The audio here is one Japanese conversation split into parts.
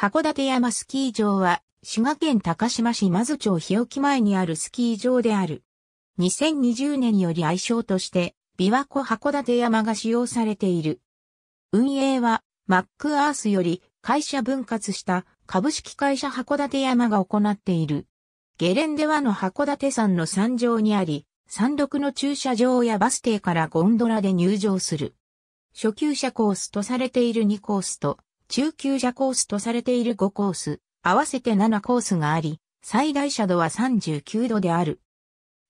函館山スキー場は、滋賀県高島市まず町日置前にあるスキー場である。2020年より愛称として、琵琶湖函館山が使用されている。運営は、マックアースより会社分割した株式会社函館山が行っている。ゲレンデはの函館山の山上にあり、山麓の駐車場やバス停からゴンドラで入場する。初級者コースとされている2コースと、中級者コースとされている5コース、合わせて7コースがあり、最大斜度は39度である。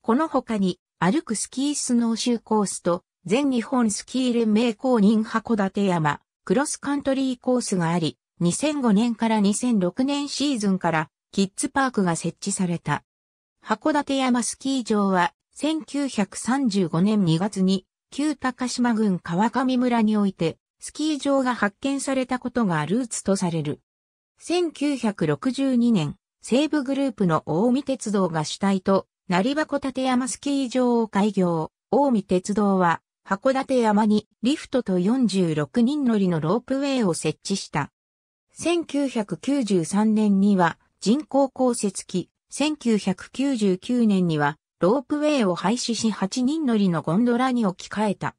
この他に、歩くスキースノーシューコースと、全日本スキー連盟公認函館山、クロスカントリーコースがあり、2005年から2006年シーズンから、キッズパークが設置された。函館山スキー場は、1935年2月に、旧高島郡川上村において、スキー場が発見されたことがルーツとされる。1962年、西武グループの大見鉄道が主体と、成箱立山スキー場を開業。大見鉄道は、函館山にリフトと46人乗りのロープウェイを設置した。1993年には人工降雪機、1999年にはロープウェイを廃止し8人乗りのゴンドラに置き換えた。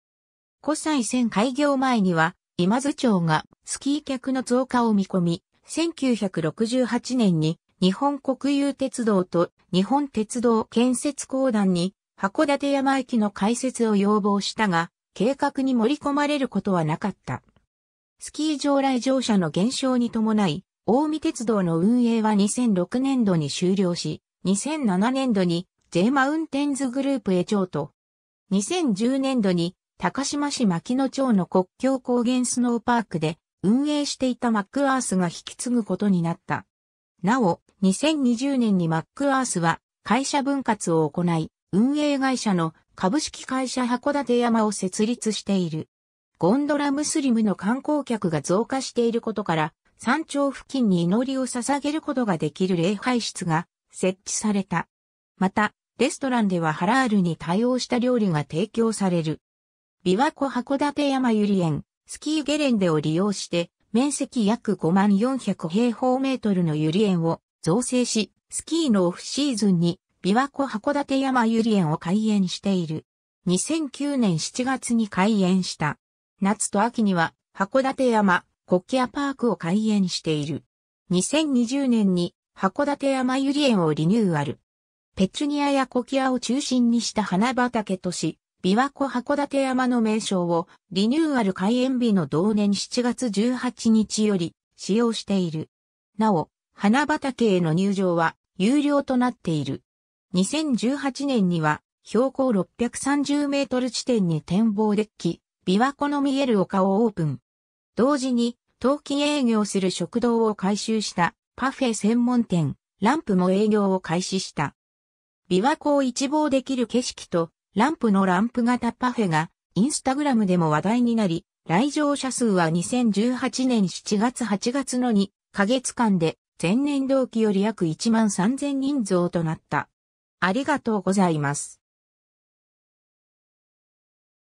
古西線開業前には、今津町がスキー客の増加を見込み、1968年に日本国有鉄道と日本鉄道建設公団に函館山駅の開設を要望したが、計画に盛り込まれることはなかった。スキー場来場者の減少に伴い、近江鉄道の運営は2006年度に終了し、2007年度に J マウンテンズグループへ譲渡。2010年度に高島市牧野町の国境高原スノーパークで運営していたマックアースが引き継ぐことになった。なお、2020年にマックアースは会社分割を行い、運営会社の株式会社函館山を設立している。ゴンドラムスリムの観光客が増加していることから、山頂付近に祈りを捧げることができる礼拝室が設置された。また、レストランではハラールに対応した料理が提供される。琵琶湖函館山百合園、スキーゲレンデを利用して、面積約5万400平方メートルの百合園を造成し、スキーのオフシーズンに琵琶湖函館山百合園を開園している。2009年7月に開園した。夏と秋には函館山コキアパークを開園している。2020年に函館山百合園をリニューアル。ペチュニアやコキアを中心にした花畑とし、琵琶湖函館山の名称をリニューアル開園日の同年7月18日より使用している。なお、花畑への入場は有料となっている。2018年には標高630メートル地点に展望デッキ、琵琶湖の見える丘をオープン。同時に、冬季営業する食堂を改修したパフェ専門店、ランプも営業を開始した。琵琶湖を一望できる景色とランプのランプ型パフェが、インスタグラムでも話題になり、来場者数は2018年7月8月の2ヶ月間で、前年同期より約1万3000人増となった。ありがとうございます。